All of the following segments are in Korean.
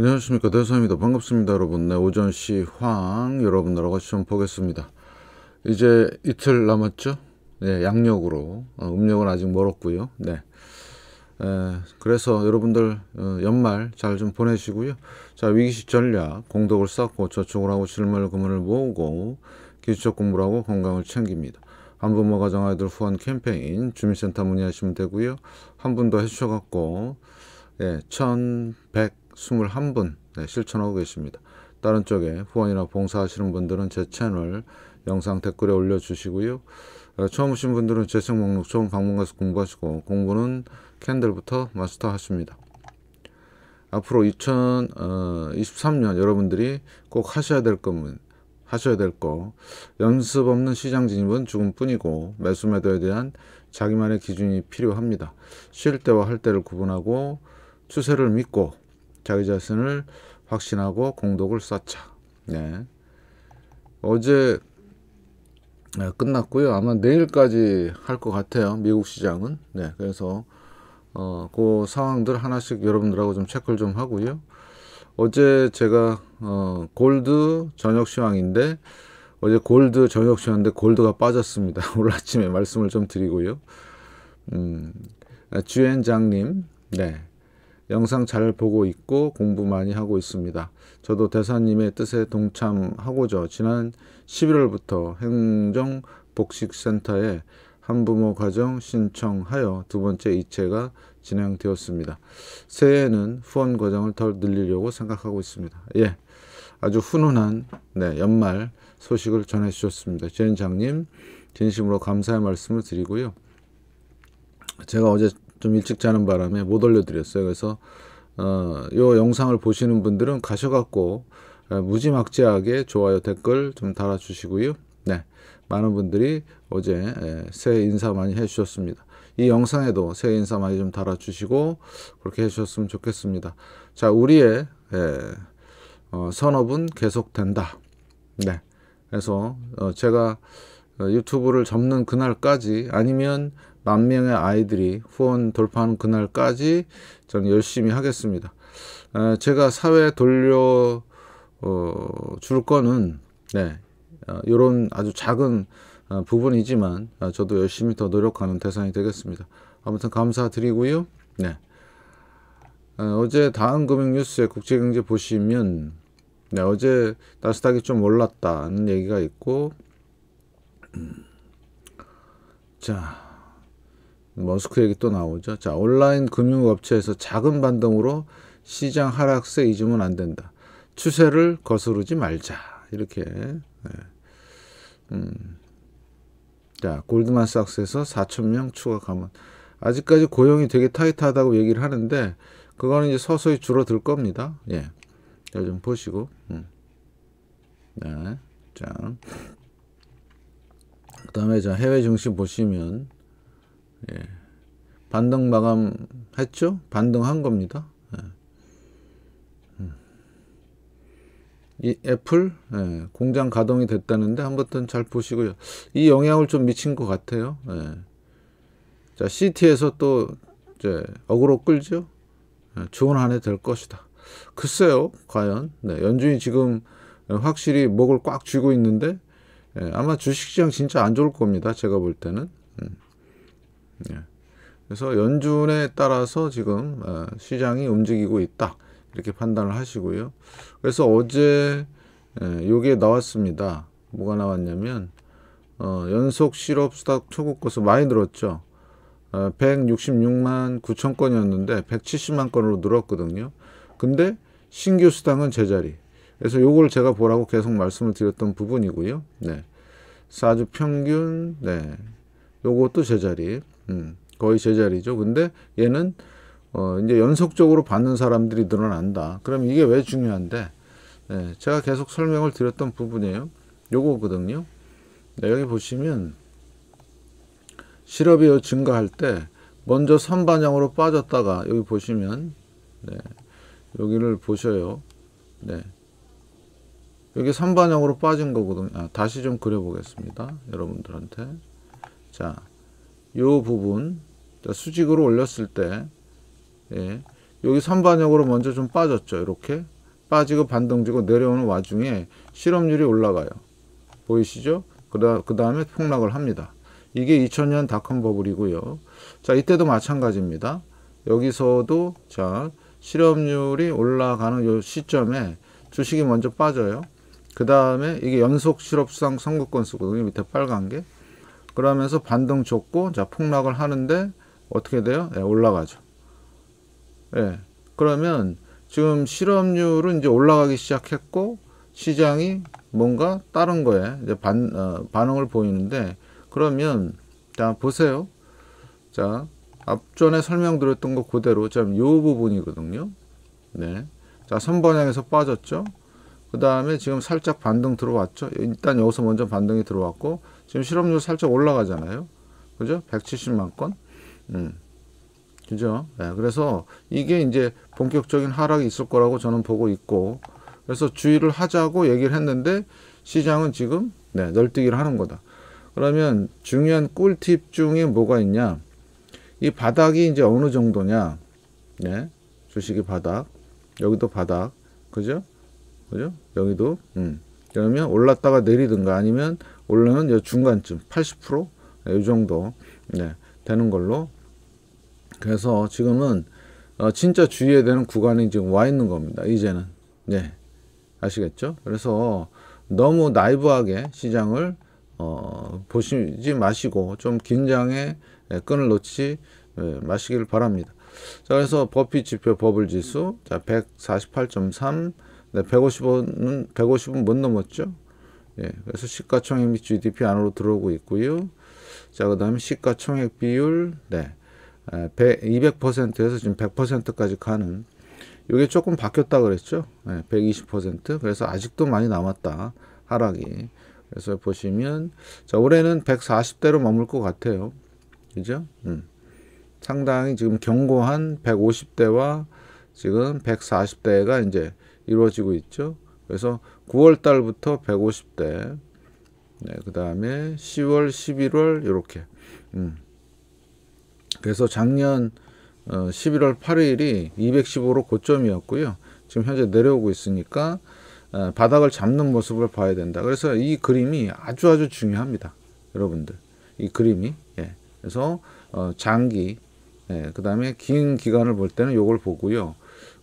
안녕하십니까 대사입니다 반갑습니다 여러분 네, 오전 시황 여러분들하고 같이 좀 보겠습니다 이제 이틀 남았죠 네, 양력으로 어, 음력은 아직 멀었고요 네. 에, 그래서 여러분들 어, 연말 잘 좀 보내시고요 자 위기시 전략 공덕을 쌓고 저축을 하고 실물 금을 모으고 기초 공부를 하고 건강을 챙깁니다 한부모 가정아이들 후원 캠페인 주민센터 문의하시면 되고요 한 분 더 해주셔갖고 예, 1100 21분 네, 실천하고 계십니다. 다른 쪽에 후원이나 봉사하시는 분들은 제 채널 영상 댓글에 올려주시고요. 어, 처음 오신 분들은 재생 목록 처음 방문가서 공부하시고 공부는 캔들부터 마스터하십니다. 앞으로 2023년 어, 여러분들이 꼭 하셔야 될 것은 하셔야 될거 연습 없는 시장 진입은 죽음뿐이고 매수 매도에 대한 자기만의 기준이 필요합니다. 쉴 때와 할 때를 구분하고 추세를 믿고 자기 자신을 확신하고 공덕을 쌓자. 네. 어제 네, 끝났고요. 아마 내일까지 할 것 같아요. 미국 시장은. 네. 그래서 어, 그 상황들 하나씩 여러분들하고 좀 체크를 좀 하고요. 어제 제가 어, 골드 저녁 시황인데 어제 골드 저녁 시황인데 골드가 빠졌습니다. 오늘 아침에 말씀을 좀 드리고요. 음, 아, 주엔장님, 네. 영상 잘 보고 있고 공부 많이 하고 있습니다. 저도 대사님의 뜻에 동참하고자 지난 11월부터 행정복식센터에 한부모 가정 신청하여 두 번째 이체가 진행되었습니다. 새해에는 후원 과정을 더 늘리려고 생각하고 있습니다. 예, 아주 훈훈한 네, 연말 소식을 전해주셨습니다. 젠장님 진심으로 감사의 말씀을 드리고요. 제가 어제 좀 일찍 자는 바람에 못 올려드렸어요. 그래서 어, 요 영상을 보시는 분들은 가셔갖고 어, 무지막지하게 좋아요 댓글 좀 달아주시고요. 네, 많은 분들이 어제 새해 인사 많이 해주셨습니다. 이 영상에도 새해 인사 많이 좀 달아주시고 그렇게 해주셨으면 좋겠습니다. 자, 우리의 예, 어, 선업은 계속된다. 네, 그래서 어, 제가 어, 유튜브를 접는 그날까지 아니면 만 명의 아이들이 후원 돌파하는 그날까지 저는 열심히 하겠습니다. 에, 제가 사회 돌려 어, 거는 네, 이런 어, 아주 작은 어, 부분이지만 아, 저도 열심히 더 노력하는 대상이 되겠습니다. 아무튼 감사드리고요. 네. 어, 어제 다음 금융뉴스의 국제경제 보시면 네, 어제 나스닥이 좀 올랐다는 얘기가 있고 음, 자 머스크 얘기 또 나오죠. 자, 온라인 금융업체에서 작은 반등으로 시장 하락세 잊으면 안 된다. 추세를 거스르지 말자. 이렇게. 네. 음. 자, 골드만삭스에서 4천명 추가 감원. 아직까지 고용이 되게 타이트하다고 얘기를 하는데 그거는 이제 서서히 줄어들 겁니다. 예. 좀 보시고. 음. 네. 자. 그다음에 자, 해외 증시 보시면 예. 반등 마감했죠? 반등한 겁니다. 예. 음. 이 애플 예, 공장 가동이 됐다는데 한번 잘 보시고요. 이 영향을 좀 미친 것 같아요. 예. 자 시티에서 또 이제 어그로 끌죠. 예, 좋은 한 해 될 것이다. 글쎄요, 과연 네, 연준이 지금 확실히 목을 꽉 쥐고 있는데 예, 아마 주식시장 진짜 안 좋을 겁니다. 제가 볼 때는. 음. 예. 그래서 연준에 따라서 지금 아, 시장이 움직이고 있다 이렇게 판단을 하시고요. 그래서 어제 예, 요게 나왔습니다. 뭐가 나왔냐면 어, 연속 실업 수닥 초급 거수 많이 늘었죠. 어, 166만 9천 건이었는데 170만 건으로 늘었거든요. 근데 신규 수당은 제자리. 그래서 요걸 제가 보라고 계속 말씀을 드렸던 부분이고요. 네. 사주 평균, 네. 요것도 제자리. 음, 거의 제자리죠. 근데 얘는 어, 이제 연속적으로 받는 사람들이 늘어난다. 그럼 이게 왜 중요한데? 네, 제가 계속 설명을 드렸던 부분이에요. 요거거든요. 네, 여기 보시면 실업이 증가할 때 먼저 선반향으로 빠졌다가 여기 보시면 네, 여기를 보셔요. 네. 여기 선반향으로 빠진 거거든요. 아, 다시 좀 그려보겠습니다. 여러분들한테. 자, 요 부분 수직으로 올렸을 때 예, 여기 선반역으로 먼저 좀 빠졌죠. 이렇게 빠지고 반동지고 내려오는 와중에 실업률이 올라가요. 보이시죠? 그 다음에 폭락을 합니다. 이게 2000년 닷컴 버블이고요. 자, 이때도 마찬가지입니다. 여기서도 자, 실업률이 올라가는 요 시점에 주식이 먼저 빠져요. 그 다음에 이게 연속 실업상당 선거 건수거든요. 밑에 빨간 게. 그러면서 반등 줬고 자 폭락을 하는데 어떻게 돼요? 예, 올라가죠. 예. 그러면 지금 실업률은 이제 올라가기 시작했고 시장이 뭔가 다른 거에 이제 반, 어, 반응을 보이는데 그러면 자 보세요. 자 앞전에 설명드렸던 거 그대로 지요 부분이거든요. 네. 자 선반향에서 빠졌죠. 그 다음에 지금 살짝 반등 들어왔죠. 일단 여기서 먼저 반등이 들어왔고 지금 실업률 살짝 올라가잖아요. 그죠? 170만 건. 음. 그죠? 네, 그래서 이게 이제 본격적인 하락이 있을 거라고 저는 보고 있고 그래서 주의를 하자고 얘기를 했는데 시장은 지금 네, 널뛰기를 하는 거다. 그러면 중요한 꿀팁 중에 뭐가 있냐? 이 바닥이 이제 어느 정도냐? 네, 주식이 바닥. 여기도 바닥. 그죠? 그죠? 여기도. 음. 그러면 올랐다가 내리든가 아니면 올르는 네, 요 중간쯤 80%이 정도 네, 되는 걸로 그래서 지금은 어, 진짜 주의해야 되는 구간이 지금 와 있는 겁니다. 이제는 네 아시겠죠? 그래서 너무 나이브하게 시장을 어, 보시지 마시고 좀 긴장의 예, 끈을 놓지 예, 마시길 바랍니다. 자 그래서 버피 지표 버블 지수 148.3 네, 1 5 0은 150은 못 넘었죠. 예, 그래서 시가총액 및 GDP 안으로 들어오고 있고요. 자, 그 다음에 시가총액 비율, 네. 100, 아, 200%에서 지금 100%까지 가는 이게 조금 바뀌었다 그랬죠. 네, 120% 그래서 아직도 많이 남았다. 하락이. 그래서 보시면 자, 올해는 140대로 머물 것 같아요. 그죠? 음. 상당히 지금 견고한 150대와 지금 140대가 이제 이루어지고 있죠. 그래서 9월 달부터 150대 네, 그 다음에 10월, 11월 이렇게 음. 그래서 작년 어, 11월 8일이 215로 고점이었고요. 지금 현재 내려오고 있으니까 어, 바닥을 잡는 모습을 봐야 된다. 그래서 이 그림이 아주 아주 중요합니다. 여러분들 이 그림이 예. 그래서 어, 장기 예. 그 다음에 긴 기간을 볼 때는 요걸 보고요.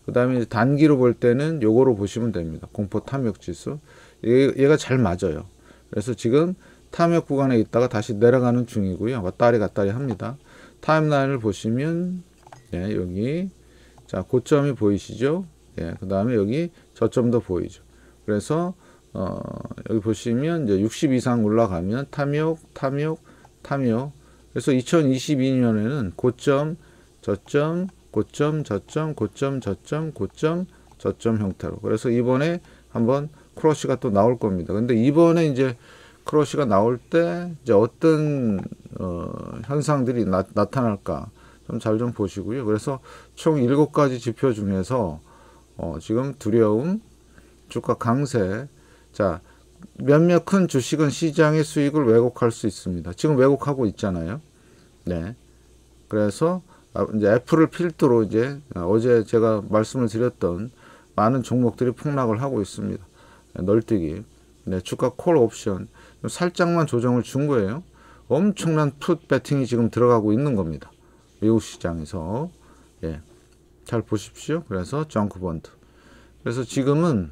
그 다음에 단기로 볼 때는 요거로 보시면 됩니다. 공포 탐욕 지수. 얘, 가잘 맞아요. 그래서 지금 탐욕 구간에 있다가 다시 내려가는 중이고요. 왔다리 뭐 갔다리 합니다. 타임라인을 보시면 예, 여기 자 고점이 보이시죠? 예, 그 다음에 여기 저점도 보이죠. 그래서 어, 여기 보시면 이제 60 이상 올라가면 탐욕, 탐욕, 탐욕. 그래서 2022년에는 고점, 저점, 고점 저점 고점 저점 고점 저점 형태로 그래서 이번에 한번 크러쉬가 또 나올 겁니다 근데 이번에 이제 크러쉬가 나올 때 이제 어떤 어, 현상들이 나, 타날까 좀 잘좀 좀 보시고요 그래서 총일 가지 지표 중에서 어, 지금 두려움 주가 강세 자 몇몇 큰 주식은 시장의 수익을 왜곡할 수 있습니다 지금 왜곡하고 있잖아요 네 그래서 아, 이제 애플을 필두로 이제 아, 어제 제가 말씀을 드렸던 많은 종목들이 폭락을 하고 있습니다. 널뛰기. 네, 주가 콜 옵션. 살짝만 조정을 준 거예요. 엄청난 풋 배팅이 지금 들어가고 있는 겁니다. 미국 시장에서. 예. 잘 보십시오. 그래서 정크 번드. 그래서 지금은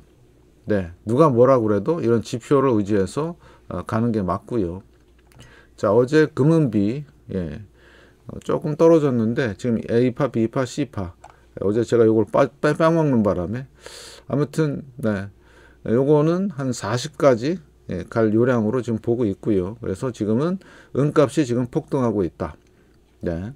네, 누가 뭐라 그래도 이런 지표를 의지해서 어, 가는 게 맞고요. 자, 어제 금은비 예. 어, 조금 떨어졌는데 지금 A파, B파, C파 어제 제가 이걸 빼먹는 바람에 아무튼 네 요거는 한 40까지 예, 갈 요량으로 지금 보고 있고요 그래서 지금은 은값이 지금 폭등하고 있다 네그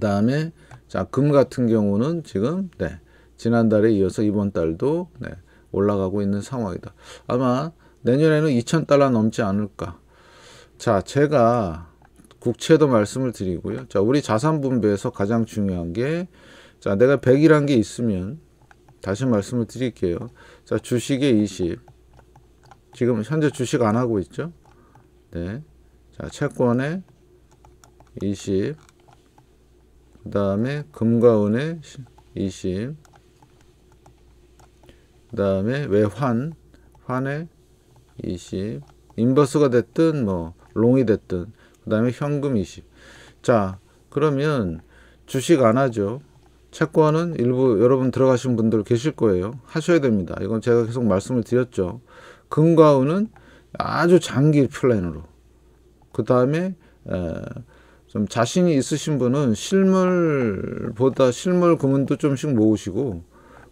다음에 자 금 같은 경우는 지금 네 지난달에 이어서 이번 달도 네 올라가고 있는 상황이다 아마 내년에는 2,000달러 넘지 않을까 자 제가 국채도 말씀을 드리고요. 자, 우리 자산 분배에서 가장 중요한 게 자, 내가 100이란 게 있으면 다시 말씀을 드릴게요. 자, 주식에 20. 지금 현재 주식 안 하고 있죠? 네. 자, 채권에 20. 그 다음에 금과은에 20. 그 다음에 외환, 환에 20. 인버스가 됐든 뭐 롱이 됐든 그 다음에 현금 20. 자, 그러면 주식 안 하죠. 채권은 일부 여러분 들어가신 분들 계실 거예요. 하셔야 됩니다. 이건 제가 계속 말씀을 드렸죠. 금과우는 아주 장기 플랜으로. 그 다음에 좀 자신이 있으신 분은 실물보다 실물 금은도 좀씩 모으시고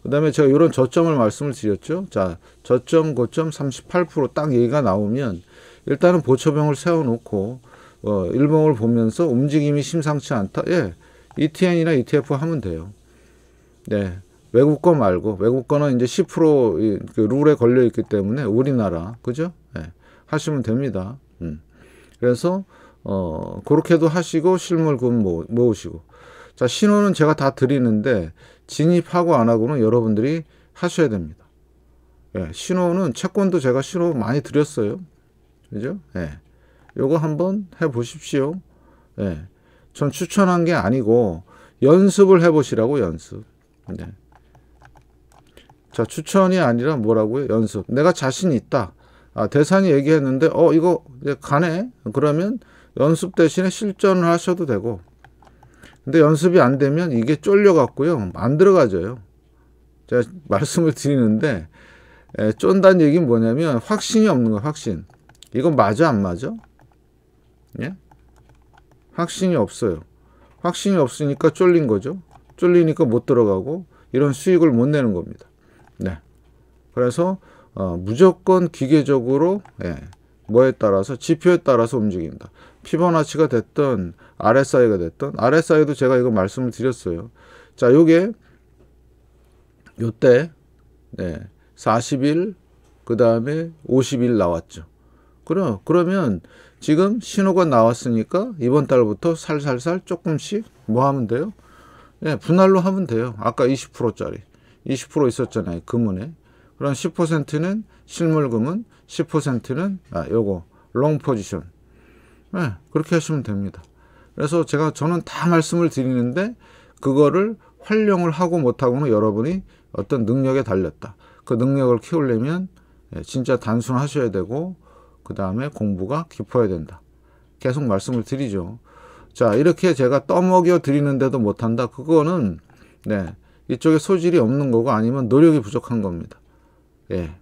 그 다음에 제가 이런 저점을 말씀을 드렸죠. 자, 저점, 고점 38%딱 얘기가 나오면 일단은 보초병을 세워놓고 어, 일봉을 보면서 움직임이 심상치 않다. 예. ETN이나 ETF 하면 돼요. 네. 외국 거 말고 외국 거는 이제 10%그 룰에 걸려 있기 때문에 우리나라 그죠? 예. 하시면 됩니다. 음. 그래서 어, 그렇게도 하시고 실물금 모, 으시고자 신호는 제가 다 드리는데 진입하고 안 하고는 여러분들이 하셔야 됩니다. 예, 신호는 채권도 제가 신호 많이 드렸어요. 그죠? 예. 요거 한번 해 보십시오. 네. 예. 전 추천한 게 아니고 연습을 해 보시라고 연습. 네. 자, 추천이 아니라 뭐라고요? 연습. 내가 자신 있다. 아, 대상이 얘기했는데 어, 이거 이제 가네. 그러면 연습 대신에 실전을 하셔도 되고. 근데 연습이 안 되면 이게 쫄려 갖고요. 안 들어가져요. 제가 말씀을 드리는데 에, 예, 쫀다는 얘기는 뭐냐면 확신이 없는 거 확신. 이건 맞아 안 맞아? 예? 확신이 없어요. 확신이 없으니까 쫄린 거죠. 쫄리니까 못 들어가고 이런 수익을 못 내는 겁니다. 네. 그래서 어, 무조건 기계적으로 예, 뭐에 따라서 지표에 따라서 움직인다. 피보나치가 됐던 RSI가 됐던 RSI도 제가 이거 말씀을 드렸어요. 자, 요게 요때 네, 40일 그 다음에 50일 나왔죠. 그럼 그러면 지금 신호가 나왔으니까 이번 달부터 살살살 조금씩 뭐 하면 돼요? 예, 분할로 하면 돼요. 아까 20%짜리. 20% 있었잖아요. 금은에. 그럼 10%는 실물 금은, 10%는 아, 요거 롱 포지션. 예, 그렇게 하시면 됩니다. 그래서 제가 저는 다 말씀을 드리는데 그거를 활용을 하고 못하고는 여러분이 어떤 능력에 달렸다. 그 능력을 키우려면 예, 진짜 단순하셔야 되고 그 다음에 공부가 깊어야 된다. 계속 말씀을 드리죠. 자, 이렇게 제가 떠먹여 드리는데도 못한다. 그거는, 네, 이쪽에 소질이 없는 거고 아니면 노력이 부족한 겁니다. 예.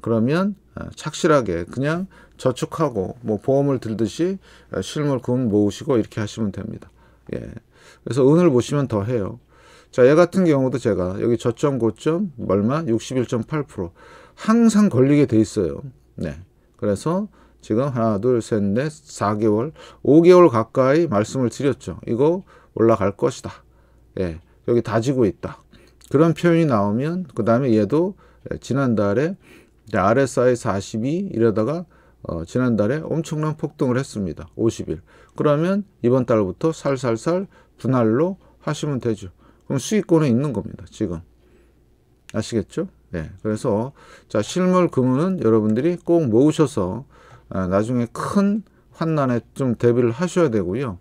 그러면 아, 착실하게 그냥 저축하고 뭐 보험을 들듯이 아, 실물 금 모으시고 이렇게 하시면 됩니다. 예. 그래서 은을 보시면 더 해요. 자, 얘 같은 경우도 제가 여기 저점 고점 얼마 61.8% 항상 걸리게 돼 있어요. 네. 그래서 지금 하나, 둘, 셋, 넷, 4개월, 5개월 가까이 말씀을 드렸죠. 이거 올라갈 것이다. 예, 여기 다지고 있다. 그런 표현이 나오면 그 다음에 얘도 지난달에 RSI 42 이러다가 어, 지난달에 엄청난 폭등을 했습니다. 50일. 그러면 이번 달부터 살살살 분할로 하시면 되죠. 그럼 수익권은 있는 겁니다. 지금. 아시겠죠? 예, 그래서 자 실물 금은은 여러분들이 꼭 모으셔서 아, 나중에 큰 환난에 좀 대비를 하셔야 되고요.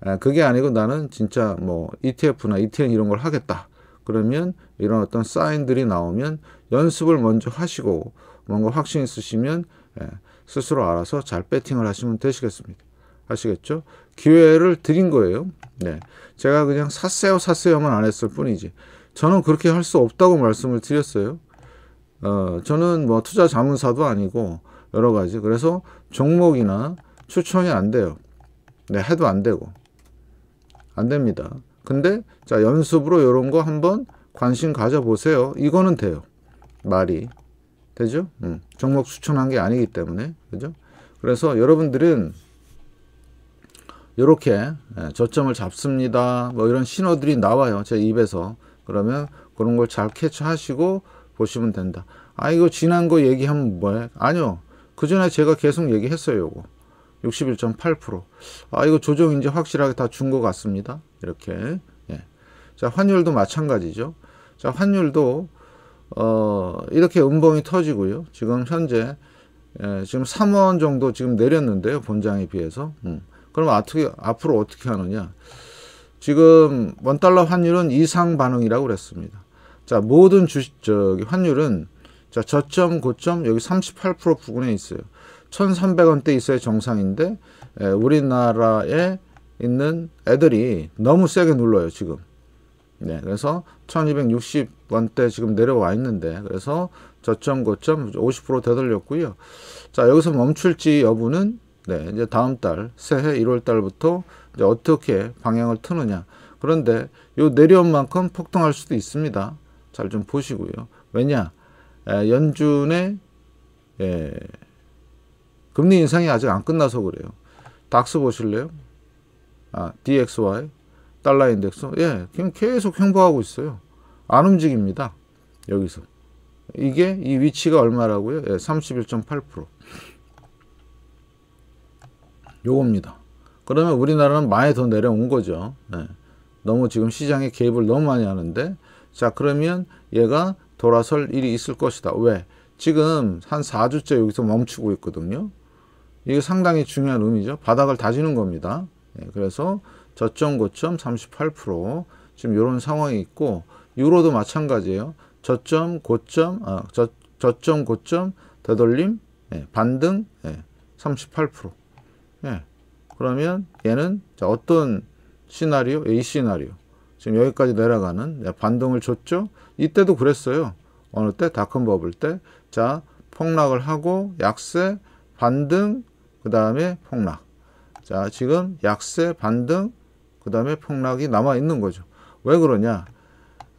아, 그게 아니고 나는 진짜 뭐 ETF나 ETN 이런 걸 하겠다. 그러면 이런 어떤 사인들이 나오면 연습을 먼저 하시고 뭔가 확신 있으시면 예, 스스로 알아서 잘 배팅을 하시면 되시겠습니다. 아시겠죠? 기회를 드린 거예요. 네. 제가 그냥 샀어요, 샀어요만 안 했을 뿐이지. 저는 그렇게 할 수 없다고 말씀을 드렸어요. 어, 저는 뭐 투자 자문사도 아니고 여러 가지. 그래서 종목이나 추천이 안 돼요. 네, 해도 안 되고. 안 됩니다. 근데 자, 연습으로 이런 거 한번 관심 가져보세요. 이거는 돼요. 말이. 되죠? 음, 종목 추천한 게 아니기 때문에. 그죠? 그래서 여러분들은 이렇게 예, 저점을 잡습니다. 뭐 이런 신호들이 나와요. 제 입에서. 그러면 그런 걸 잘 캐치하시고 보시면 된다. 아 이거 지난 거 얘기하면 뭐해? 아니요. 그 전에 제가 계속 얘기했어요. 요거 61.8%. 아 이거 조정 이제 확실하게 다 준 것 같습니다. 이렇게. 예. 자 환율도 마찬가지죠. 자 환율도 어 이렇게 음봉이 터지고요. 지금 현재 예, 지금 3원 정도 지금 내렸는데요. 본장에 비해서. 음. 그럼 어떻게 앞으로 어떻게 하느냐? 지금 원달러 환율은 이상 반응이라고 그랬습니다. 자, 모든 주식, 저기, 환율은 자, 저점, 고점, 여기 38% 부근에 있어요. 1300원대 있어야 정상인데, 에, 예, 우리나라에 있는 애들이 너무 세게 눌러요, 지금. 네, 그래서 1260원대 지금 내려와 있는데, 그래서 저점, 고점 50% 되돌렸고요. 자, 여기서 멈출지 여부는 네, 이제 다음 달 새해 1월 달부터 이제 어떻게 방향을 트느냐. 그런데 요 내려온 만큼 폭등할 수도 있습니다. 잘 좀 보시고요. 왜냐? 에, 연준의 예, 금리 인상이 아직 안 끝나서 그래요. 닥스 보실래요? 아, DXY 달러 인덱스. 예, 지금 계속 횡보하고 있어요. 안 움직입니다. 여기서. 이게 이 위치가 얼마라고요? 예, 31.8%. 요겁니다. 그러면 우리나라는 많이 더 내려온 거죠. 네. 너무 지금 시장에 개입을 너무 많이 하는데 자 그러면 얘가 돌아설 일이 있을 것이다. 왜? 지금 한 4주째 여기서 멈추고 있거든요. 이게 상당히 중요한 의미죠. 바닥을 다지는 겁니다. 네. 그래서 저점 고점 38% 지금 이런 상황이 있고 유로도 마찬가지예요. 저점 고점 아, 저, 저점 고점 되돌림 예, 반등 예, 38% 예. 그러면 얘는 어떤 시나리오? 이 시나리오. 지금 여기까지 내려가는 반등을 줬죠. 이때도 그랬어요. 어느 때 다큰버블 때. 자, 폭락을 하고 약세, 반등, 그 다음에 폭락. 자, 지금 약세, 반등, 그 다음에 폭락이 남아 있는 거죠. 왜 그러냐?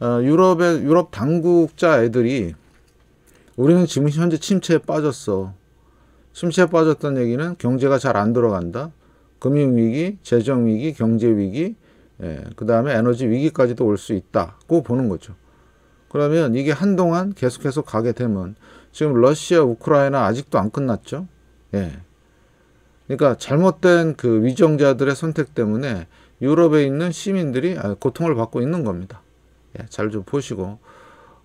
어, 유럽의 유럽 당국자 애들이 우리는 지금 현재 침체에 빠졌어. 숨쉬에 빠졌던 얘기는 경제가 잘 안들어간다 금융위기, 재정위기, 경제위기, 예, 그 다음에 에너지 위기까지도 올 수 있다고 보는 거죠. 그러면 이게 한동안 계속해서 가게 되면 지금 러시아, 우크라이나 아직도 안 끝났죠. 예. 그러니까 잘못된 그 위정자들의 선택 때문에 유럽에 있는 시민들이 아, 고통을 받고 있는 겁니다. 예, 잘 좀 보시고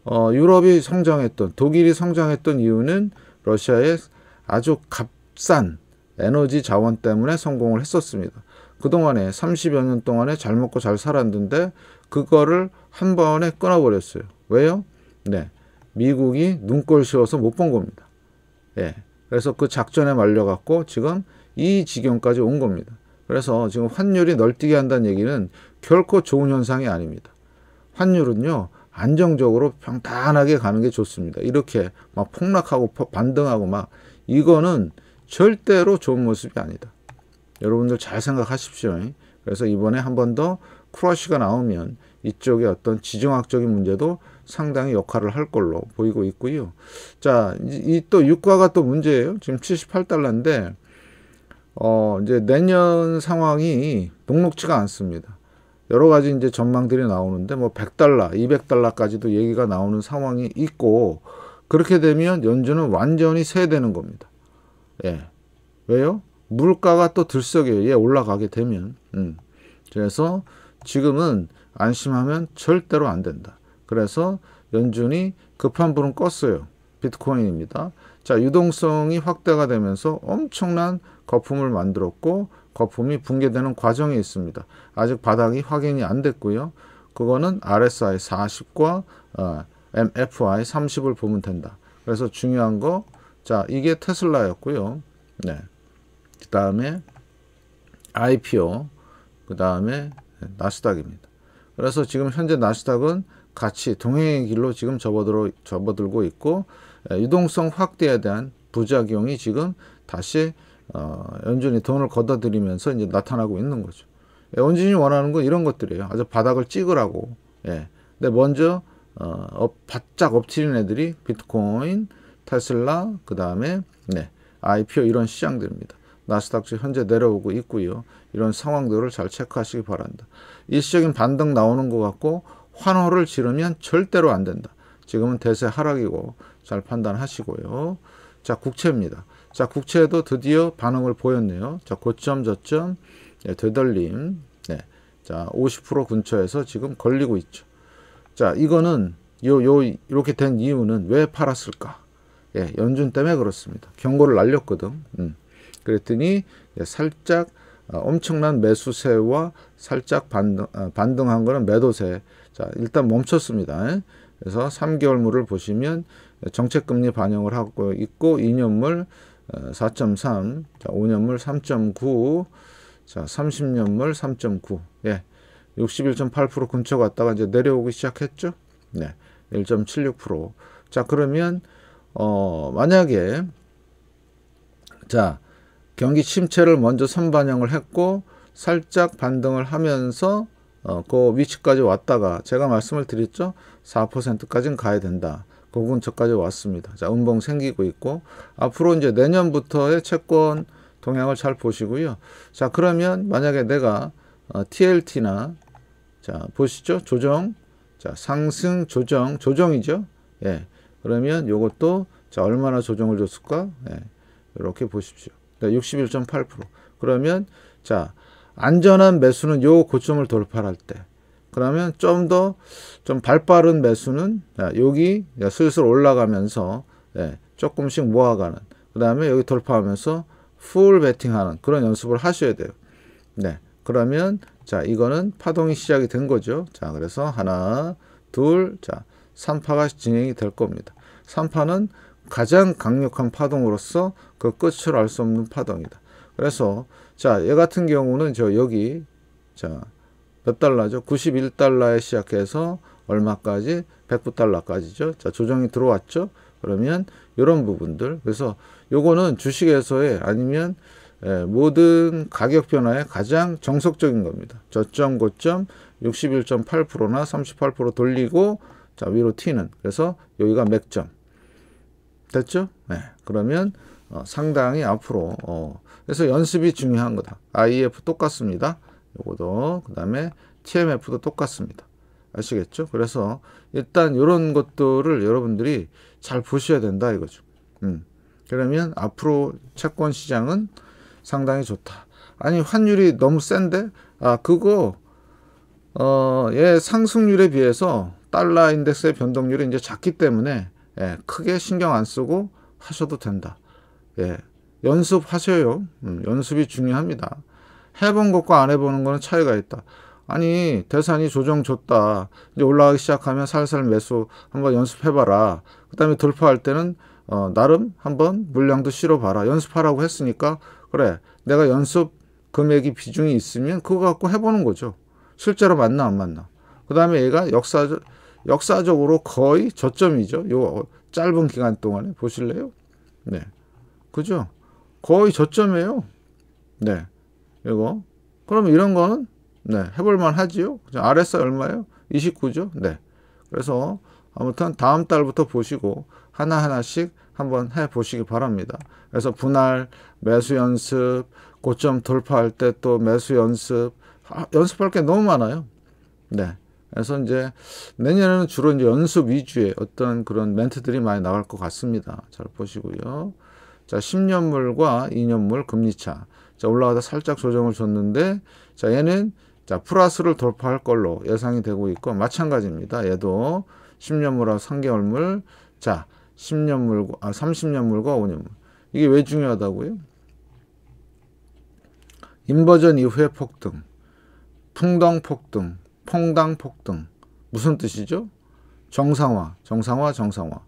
어, 유럽이 성장했던 독일이 성장했던 이유는 러시아의 아주 값싼 에너지 자원 때문에 성공을 했었습니다. 그동안에 30여 년 동안에 잘 먹고 잘 살았는데 그거를 한 번에 끊어버렸어요. 왜요? 네. 미국이 눈꼴 씌워서 못 본 겁니다. 예. 그래서 그 작전에 말려갖고 지금 이 지경까지 온 겁니다. 그래서 지금 환율이 널뛰게 한다는 얘기는 결코 좋은 현상이 아닙니다. 환율은요, 안정적으로 평탄하게 가는 게 좋습니다. 이렇게 막 폭락하고 반등하고 막 이거는 절대로 좋은 모습이 아니다. 여러분들 잘 생각하십시오. 그래서 이번에 한 번 더 크러쉬가 나오면 이쪽에 어떤 지정학적인 문제도 상당히 역할을 할 걸로 보이고 있고요. 자, 이 또 유가가 또 문제예요. 지금 78달러인데 어, 이제 내년 상황이 녹록치가 않습니다. 여러 가지 이제 전망들이 나오는데 뭐 100달러, 200달러까지도 얘기가 나오는 상황이 있고 그렇게 되면 연준은 완전히 쇠되는 겁니다. 예. 왜요? 물가가 또 들썩여요. 예, 올라가게 되면. 음. 그래서 지금은 안심하면 절대로 안 된다. 그래서 연준이 급한 불은 껐어요. 비트코인입니다. 자, 유동성이 확대가 되면서 엄청난 거품을 만들었고 거품이 붕괴되는 과정에 있습니다. 아직 바닥이 확인이 안 됐고요. 그거는 RSI 40과 어, 아, MFI 30을 보면 된다. 그래서 중요한 거, 자, 이게 테슬라였고요. 네. 그 다음에 IPO, 그 다음에 나스닥입니다. 그래서 지금 현재 나스닥은 같이 동행의 길로 지금 접어들어, 접어들고 있고, 예, 유동성 확대에 대한 부작용이 지금 다시 어, 연준이 돈을 걷어들이면서 이제 나타나고 있는 거죠. 연준이 예, 원하는 건 이런 것들이에요. 아주 바닥을 찍으라고. 예. 근데 먼저 어, 바짝 엎치는 애들이 비트코인, 테슬라, 그 다음에 네, IPO 이런 시장들입니다. 나스닥도 현재 내려오고 있고요. 이런 상황들을 잘 체크하시기 바란다. 일시적인 반등 나오는 것 같고 환호를 지르면 절대로 안 된다. 지금은 대세 하락이고 잘 판단하시고요. 자 국채입니다. 자 국채도 에 드디어 반응을 보였네요. 자 고점 저점 네, 되돌림 네, 자50% 근처에서 지금 걸리고 있죠. 자, 이거는 요, 요, 이렇게 된 이유는 왜 팔았을까? 예, 연준 때문에 그렇습니다. 경고를 날렸거든. 음. 그랬더니 예, 살짝 어, 엄청난 매수세와 살짝 반등, 어, 반등한 거는 매도세. 자, 일단 멈췄습니다. 예. 그래서 3개월물을 보시면 정책금리 반영을 하고 있고 2년물 4.3, 어, 자, 5년물 3.9, 자, 30년물 3.9. 예. 61.8% 근처 갔다가 이제 내려오기 시작했죠. 네. 1.76%. 자, 그러면 어, 만약에 자, 경기 침체를 먼저 선반영을 했고 살짝 반등을 하면서 어, 그 위치까지 왔다가 제가 말씀을 드렸죠. 4%까지는 가야 된다. 그 근처까지 왔습니다. 자, 음봉 생기고 있고 앞으로 이제 내년부터의 채권 동향을 잘 보시고요. 자, 그러면 만약에 내가 어, TLT나 자, 보시죠. 조정. 자, 상승, 조정, 조정이죠. 예. 그러면 요것도 자, 얼마나 조정을 줬을까? 예. 이렇게 보십시오. 61.8%. 그러니까 그러면 자, 안전한 매수는 요 고점을 돌파할 때. 그러면 좀 더 좀 발빠른 매수는 자, 여기 슬슬 올라가면서 예, 조금씩 모아가는. 그 다음에 여기 돌파하면서 풀 베팅하는 그런 연습을 하셔야 돼요. 네. 그러면 자 이거는 파동이 시작이 된 거죠. 자 그래서 하나 둘자 3파가 진행이 될 겁니다. 3파는 가장 강력한 파동으로서 그 끝을 알 수 없는 파동이다. 그래서 자 얘 같은 경우는 저 여기 자 몇 달러죠? 91달러에 시작해서 얼마까지 109달러까지죠. 자 조정이 들어왔죠. 그러면 이런 부분들 그래서 요거는 주식에서의 아니면 예, 모든 가격 변화에 가장 정석적인 겁니다. 저점, 고점 61.8%나 38% 돌리고 자 위로 튀는 그래서 여기가 맥점 됐죠? 네. 그러면 어, 상당히 앞으로 어, 그래서 연습이 중요한 거다. IF 똑같습니다. 요거도 그 다음에 TMF도 똑같습니다. 아시겠죠? 그래서 일단 이런 것들을 여러분들이 잘 보셔야 된다 이거죠. 음. 그러면 앞으로 채권 시장은 상당히 좋다. 아니 환율이 너무 센데 아 그거 어예 상승률에 비해서 달러 인덱스의 변동률이 이제 작기 때문에 예, 크게 신경 안 쓰고 하셔도 된다. 예, 연습하세요. 음, 연습이 중요합니다. 해본 것과 안 해보는 거는 차이가 있다. 아니 대산이 조정 줬다. 이제 올라가기 시작하면 살살 매수 한번 연습해봐라. 그 다음에 돌파할 때는 어, 나름 한번 물량도 실어봐라. 연습하라고 했으니까 그래 내가 연습 금액이 비중이 있으면 그거 갖고 해보는 거죠. 실제로 맞나 안 맞나. 그 다음에 얘가 역사 역사적으로 거의 저점이죠. 요 짧은 기간 동안에 보실래요? 네. 그죠? 거의 저점이에요. 네. 이거. 그럼 이런 거는 네, 해볼만 하지요. RSI 얼마예요? 29죠? 네. 그래서 아무튼 다음 달부터 보시고 하나하나씩 한번 해 보시기 바랍니다. 그래서 분할, 매수 연습, 고점 돌파할 때 또 매수 연습, 아, 연습할 게 너무 많아요. 네. 그래서 이제 내년에는 주로 이제 연습 위주의 어떤 그런 멘트들이 많이 나올 것 같습니다. 잘 보시고요. 자, 10년물과 2년물 금리차. 자, 올라가다 살짝 조정을 줬는데, 자, 얘는 자, 플러스를 돌파할 걸로 예상이 되고 있고, 마찬가지입니다. 얘도 10년물하고 3개월물. 자, 10년 물고 아 30년 물고 5년 물고 이게 왜 중요하다고요? 인버전 이후의 폭등 풍덩 폭등 퐁당 폭등 무슨 뜻이죠? 정상화 정상화 정상화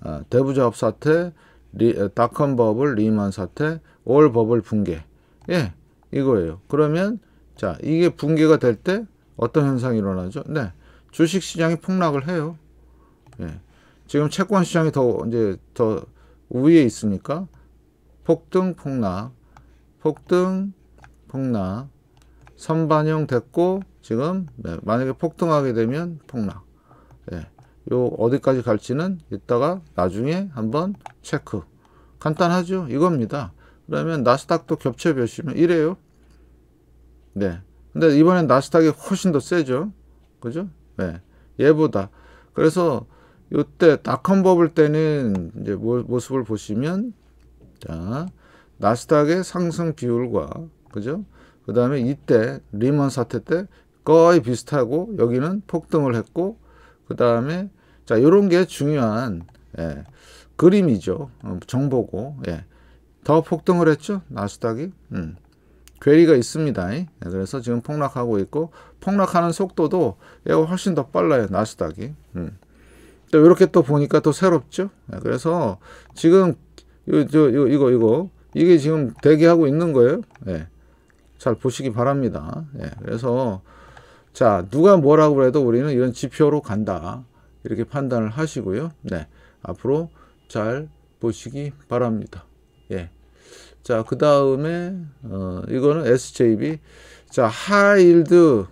아, 대부조합 사태 리, 닷컴 버블 리만 사태 올 버블 붕괴 예 이거예요 그러면 자 이게 붕괴가 될 때 어떤 현상이 일어나죠? 네 주식시장이 폭락을 해요 예. 지금 채권 시장이 더 이제 더 우위에 있으니까 폭등 폭락 폭등 폭락 선반영 됐고 지금 네, 만약에 폭등하게 되면 폭락 네, 요 어디까지 갈지는 이따가 나중에 한번 체크 간단하죠 이겁니다 그러면 나스닥도 겹쳐 보시면 이래요 네 근데 이번엔 나스닥이 훨씬 더 세죠 그죠 네 얘보다 그래서 이때 닷컴 버블 때는 이제 모습을 보시면 자 나스닥의 상승 비율과 그죠? 그 다음에 이때 리먼 사태 때 거의 비슷하고 여기는 폭등을 했고 그 다음에 자 이런 게 중요한 예, 그림이죠 어, 정보고 예. 더 폭등을 했죠 나스닥이 음. 괴리가 있습니다 예. 그래서 지금 폭락하고 있고 폭락하는 속도도 얘가 훨씬 더 빨라요 나스닥이 음. 또 이렇게 또 보니까 또 새롭죠. 네, 그래서 지금 요, 저, 요, 이거 이거 이게 지금 대기하고 있는 거예요. 예. 잘 보시기 바랍니다. 예. 그래서 자 누가 뭐라고 해도 우리는 이런 지표로 간다 이렇게 판단을 하시고요. 네 앞으로 잘 보시기 바랍니다. 예. 자그 다음에 어, 이거는 SJB 자하일드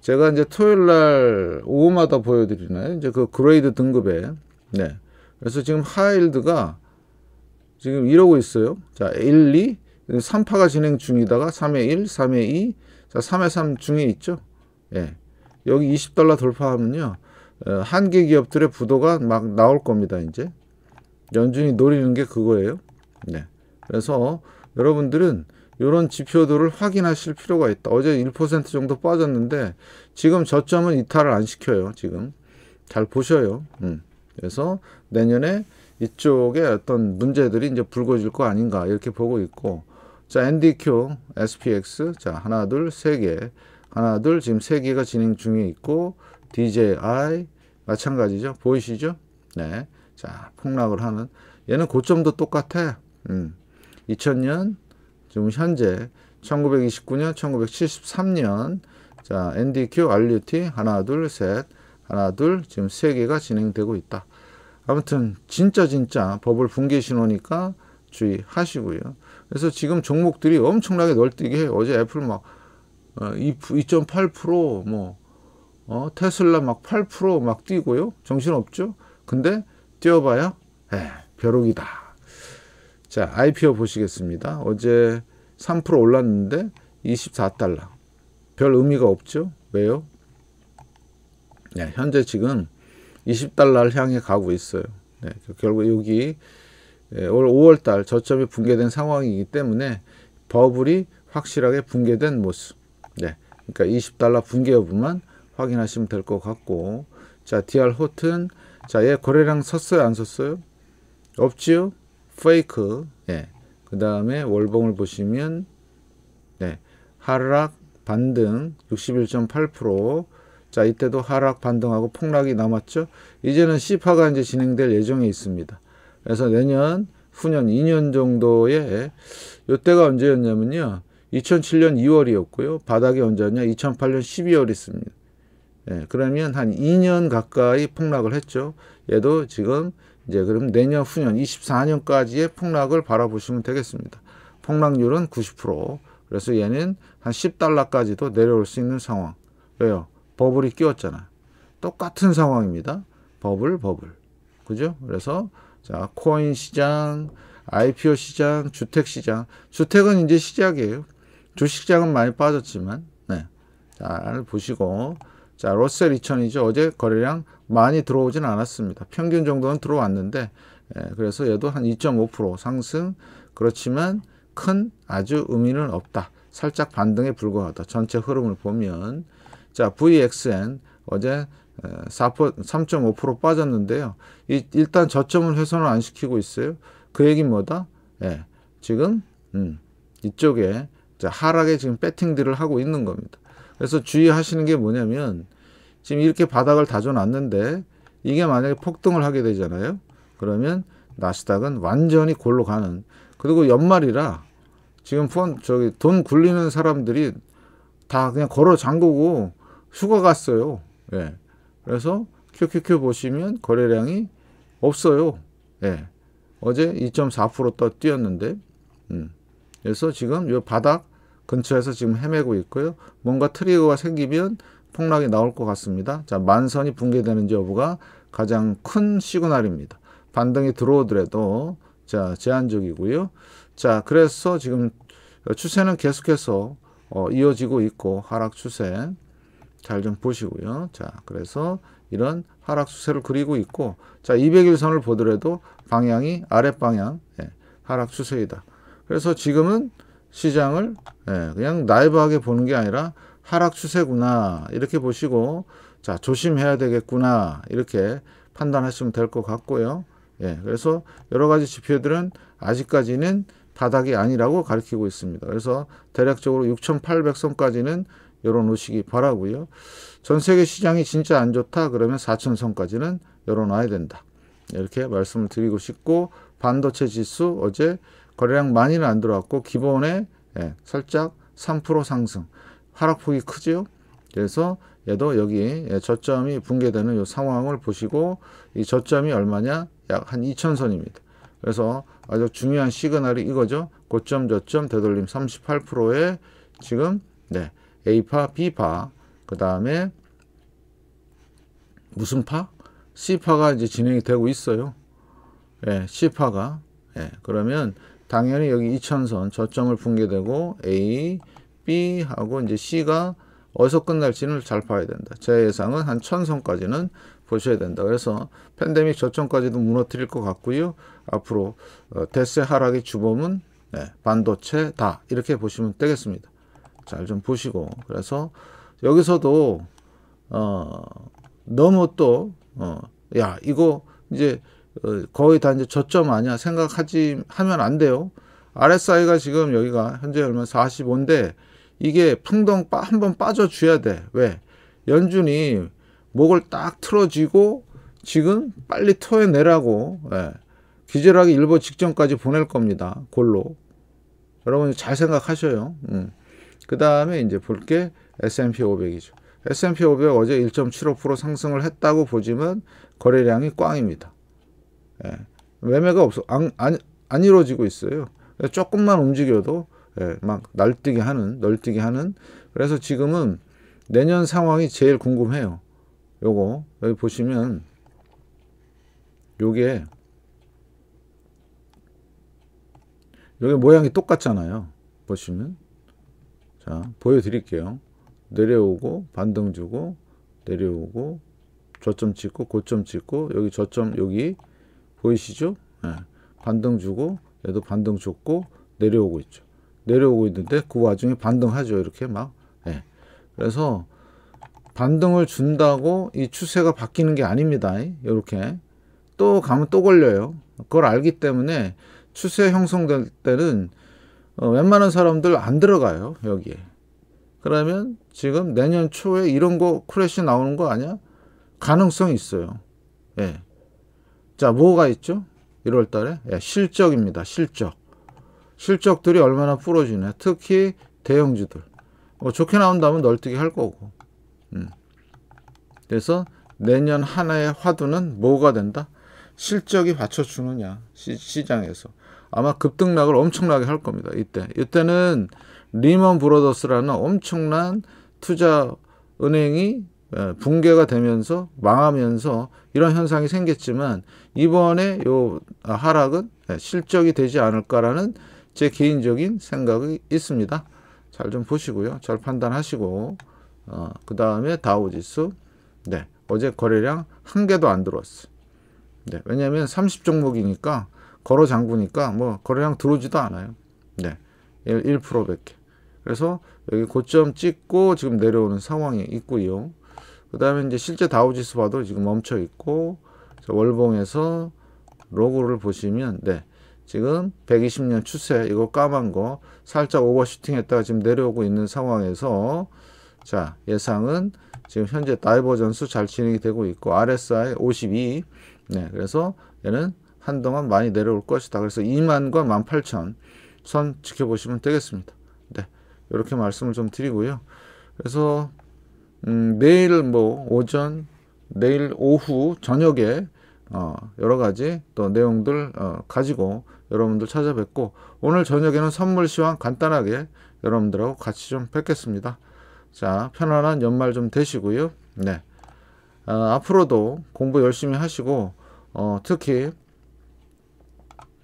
제가 이제 토요일 날 오후마다 보여드리나요? 이제 그 그레이드 등급에. 네. 그래서 지금 하일드가 지금 이러고 있어요. 자, 1, 2, 3파가 진행 중이다가 3회 1, 3회 2, 자, 3회 3 중에 있죠. 예. 여기 20달러 돌파하면요. 어, 한계 기업들의 부도가 막 나올 겁니다, 이제. 연준이 노리는 게 그거예요. 네. 그래서 여러분들은 이런 지표들을 확인하실 필요가 있다. 어제 1% 정도 빠졌는데 지금 저점은 이탈을 안 시켜요. 지금 잘 보셔요. 음. 그래서 내년에 이쪽에 어떤 문제들이 이제 불거질 거 아닌가 이렇게 보고 있고 자 NDQ, SPX 자 하나 둘 세개 하나 둘 지금 세 개가 진행 중에 있고 DJI 마찬가지죠. 보이시죠? 네. 자 폭락을 하는 얘는 고점도 똑같아. 음. 2000년 지금 현재 1929년, 1973년 자 NDQ, RUT 하나, 둘, 셋 하나, 둘 지금 세 개가 진행되고 있다. 아무튼 진짜 진짜 버블 붕괴 신호니까 주의하시고요. 그래서 지금 종목들이 엄청나게 널뛰게 해요. 어제 애플 막 2.8%, 어, 뭐 어, 테슬라 막 8%막 뛰고요. 정신없죠. 근데 뛰어봐요 에, 예, 벼룩이다. 자, IPO 보시겠습니다. 어제 3% 올랐는데 24달러. 별 의미가 없죠? 왜요? 네, 현재 지금 20달러를 향해 가고 있어요. 네, 그 결국 여기 예, 올 5월달 저점이 붕괴된 상황이기 때문에 버블이 확실하게 붕괴된 모습. 네, 그러니까 20달러 붕괴 여부만 확인하시면 될 것 같고 자 DR 호튼 자얘 거래량 섰어요 안 섰어요? 없지요? 페이크, 예. 그 다음에 월봉을 보시면, 네. 하락, 반등, 61.8%. 자, 이때도 하락, 반등하고 폭락이 남았죠. 이제는 시파가 이제 진행될 예정에 있습니다. 그래서 내년, 후년 2년 정도에, 요때가 언제였냐면요. 2007년 2월이었고요. 바닥이 언제였냐? 2008년 12월이 있습니다. 예, 그러면 한 2년 가까이 폭락을 했죠. 얘도 지금 이제 그럼 내년 후년 24년까지의 폭락을 바라보시면 되겠습니다. 폭락률은 90% 그래서 얘는 한 10달러까지도 내려올 수 있는 상황. 왜요? 버블이 끼웠잖아. 똑같은 상황입니다. 버블 버블. 그죠? 그래서 자, 코인 시장, IPO 시장, 주택 시장. 주택은 이제 시작이에요. 주식장은 많이 빠졌지만 네. 잘 보시고 자, 러셀 2000이죠. 어제 거래량 많이 들어오진 않았습니다. 평균 정도는 들어왔는데, 예, 그래서 얘도 한 2.5% 상승. 그렇지만 큰 아주 의미는 없다. 살짝 반등에 불과하다. 전체 흐름을 보면. 자, VXN 어제 3.5% 빠졌는데요. 이, 일단 저점을 훼손을 안 시키고 있어요. 그 얘기 뭐다? 예, 지금, 음, 이쪽에 하락에 지금 배팅들을 하고 있는 겁니다. 그래서 주의하시는 게 뭐냐면 지금 이렇게 바닥을 다져놨는데 이게 만약에 폭등을 하게 되잖아요. 그러면 나스닥은 완전히 골로 가는 그리고 연말이라 지금 펀 저기 돈 굴리는 사람들이 다 그냥 걸어 잠그고 휴가 갔어요. 예. 그래서 QQQ 보시면 거래량이 없어요. 예. 어제 2.4%떠 뛰었는데 음. 그래서 지금 요 바닥 근처에서 지금 헤매고 있고요. 뭔가 트리거가 생기면 폭락이 나올 것 같습니다. 자, 만선이 붕괴되는지 여부가 가장 큰 시그널입니다. 반등이 들어오더라도 자, 제한적이고요. 자, 그래서 지금 추세는 계속해서 어, 이어지고 있고 하락 추세 잘 좀 보시고요. 자, 그래서 이런 하락 추세를 그리고 있고 자, 200일선을 보더라도 방향이 아랫 방향 예, 하락 추세이다. 그래서 지금은 시장을 예, 그냥 나이브하게 보는 게 아니라 하락 추세구나 이렇게 보시고 자 조심해야 되겠구나 이렇게 판단하시면 될 것 같고요. 예, 그래서 여러 가지 지표들은 아직까지는 바닥이 아니라고 가리키고 있습니다. 그래서 대략적으로 6,800선까지는 열어놓으시기 바라고요. 전 세계 시장이 진짜 안 좋다 그러면 4,000선까지는 열어놔야 된다. 이렇게 말씀을 드리고 싶고 반도체 지수 어제 거래량 많이는 안 들어왔고 기본에 예, 살짝 3% 상승 하락폭이 크지요. 그래서 얘도 여기 예, 저점이 붕괴되는 이 상황을 보시고 이 저점이 얼마냐 약 한 2천선입니다 그래서 아주 중요한 시그널이 이거죠. 고점 저점 되돌림 38%에 지금 네 A파 B파 그 다음에 무슨 파? C파가 이제 진행이 되고 있어요. 예, C파가 예, 그러면 당연히 여기 이천선 저점을 붕괴되고 A, B 하고 이제 C가 어디서 끝날지는 잘 봐야 된다. 제 예상은 한 천선까지는 보셔야 된다. 그래서 팬데믹 저점까지도 무너뜨릴 것 같고요. 앞으로 어, 대세 하락의 주범은 네, 반도체다. 이렇게 보시면 되겠습니다. 잘 좀 보시고 그래서 여기서도 어, 너무 또, 어, 야, 이거 이제 어, 거의 다 이제 저점 아니야 생각하지 하면 안 돼요. RSI가 지금 여기가 현재 얼마 45인데 이게 풍덩 한 번 빠져줘야 돼. 왜? 연준이 목을 딱 틀어지고 지금 빨리 토해내라고 예. 기절하기 일보 직전까지 보낼 겁니다. 골로. 여러분 잘 생각하셔요. 음. 그 다음에 이제 볼게 S&P 500이죠. S&P 500 어제 1.75% 상승을 했다고 보지만 거래량이 꽝입니다. 예, 매매가 없어 안, 안, 안 이루어지고 있어요. 조금만 움직여도 예, 막 날뛰게 하는 널뛰게 하는 그래서 지금은 내년 상황이 제일 궁금해요. 요거 여기 보시면 요게 요게 모양이 똑같잖아요. 보시면 자 보여드릴게요. 내려오고 반등 주고 내려오고 저점 찍고 고점 찍고 여기 저점 여기 보이시죠? 예. 반등 주고 얘도 반등 줬고 내려오고 있죠. 내려오고 있는데 그 와중에 반등하죠. 이렇게 막. 예. 그래서 반등을 준다고 이 추세가 바뀌는 게 아닙니다. 이렇게 또 가면 또 걸려요. 그걸 알기 때문에 추세 형성될 때는 어, 웬만한 사람들 안 들어가요. 여기에. 그러면 지금 내년 초에 이런 거 크래시 나오는 거 아니야? 가능성이 있어요. 예. 자, 뭐가 있죠? 1월 달에? 예, 실적입니다. 실적. 실적들이 얼마나 풀어지냐. 특히 대형주들. 뭐 좋게 나온다면 널뛰기 할 거고. 음. 그래서 내년 한 해의 화두는 뭐가 된다? 실적이 받쳐주느냐. 시, 장에서 아마 급등락을 엄청나게 할 겁니다. 이때. 이때는 리먼 브로더스라는 엄청난 투자 은행이 예, 붕괴가 되면서 망하면서 이런 현상이 생겼지만 이번에 요 하락은 예, 실적이 되지 않을까라는 제 개인적인 생각이 있습니다. 잘 좀 보시고요. 잘 판단하시고 어, 그 다음에 다우지수 네 어제 거래량 한 개도 안 들어왔어. 네 왜냐하면 30 종목이니까 걸어 잠구니까 뭐 거래량 들어오지도 않아요. 네 1%밖에. 그래서 여기 고점 찍고 지금 내려오는 상황이 있고요. 그 다음에 이제 실제 다우지수 봐도 지금 멈춰 있고 월봉에서 로고를 보시면 네 지금 120년 추세 이거 까만 거 살짝 오버슈팅 했다가 지금 내려오고 있는 상황에서 자 예상은 지금 현재 다이버전수 잘 진행이 되고 있고 RSI 52 네, 그래서 얘는 한동안 많이 내려올 것이다. 그래서 2만과 1 8 0 0 0 선 지켜보시면 되겠습니다. 네, 이렇게 말씀을 좀 드리고요. 그래서 음, 내일 뭐 오전, 내일 오후, 저녁에 어, 여러 가지 또 내용들 어, 가지고 여러분들 찾아뵙고 오늘 저녁에는 선물 시황 간단하게 여러분들하고 같이 좀 뵙겠습니다. 자, 편안한 연말 좀 되시고요. 네. 어, 앞으로도 공부 열심히 하시고 어, 특히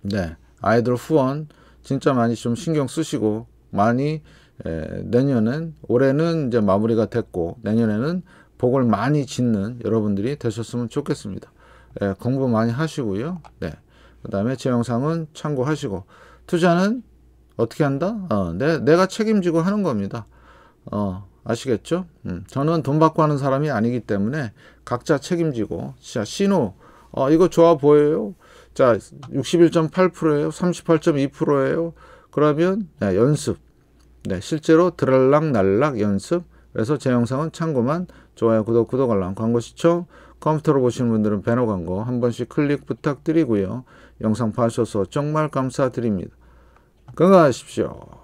네. 아이들 후원 진짜 많이 좀 신경 쓰시고 많이 에, 예, 내년엔 올해는 이제 마무리가 됐고 내년에는 복을 많이 짓는 여러분들이 되셨으면 좋겠습니다. 에, 예, 공부 많이 하시고요. 네. 그 다음에 제 영상은 참고하시고 투자는 어떻게 한다? 어, 내, 내가 책임지고 하는 겁니다. 어, 아시겠죠? 음, 저는 돈 받고 하는 사람이 아니기 때문에 각자 책임지고 진 신호 어, 이거 좋아 보여요. 자, 61.8%예요. 38.2%예요. 그러면 네, 연습 네, 실제로 드랄락날락 연습. 그래서 제 영상은 참고만 좋아요, 구독, 구독, 알람, 광고 시청, 컴퓨터로 보시는 분들은 배너 광고 한 번씩 클릭 부탁드리고요. 영상 봐주셔서 정말 감사드립니다. 건강하십시오.